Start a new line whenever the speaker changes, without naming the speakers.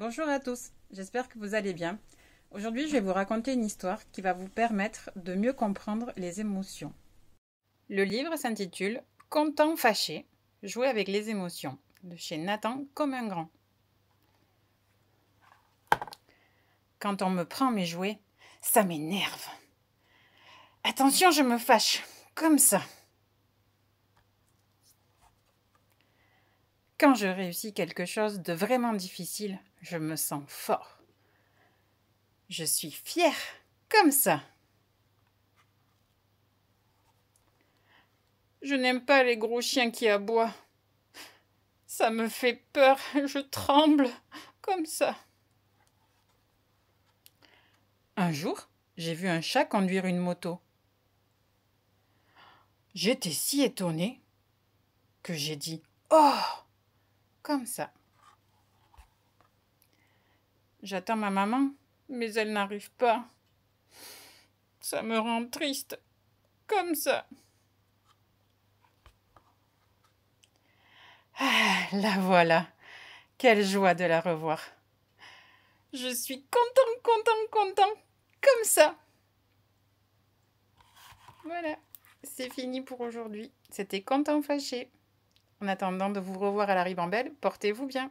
Bonjour à tous, j'espère que vous allez bien. Aujourd'hui, je vais vous raconter une histoire qui va vous permettre de mieux comprendre les émotions. Le livre s'intitule Content fâché, jouer avec les émotions, de chez Nathan comme un grand. Quand on me prend mes jouets, ça m'énerve. Attention, je me fâche, comme ça. Quand je réussis quelque chose de vraiment difficile, je me sens fort. Je suis fière, comme ça. Je n'aime pas les gros chiens qui aboient. Ça me fait peur, je tremble, comme ça. Un jour, j'ai vu un chat conduire une moto. J'étais si étonnée que j'ai dit Oh comme ça. J'attends ma maman, mais elle n'arrive pas. Ça me rend
triste, comme ça. Ah, la voilà. Quelle joie de la revoir.
Je suis content, content, content, comme ça. Voilà, c'est fini pour aujourd'hui. C'était content fâché. En attendant de vous revoir à la ribambelle, portez-vous bien.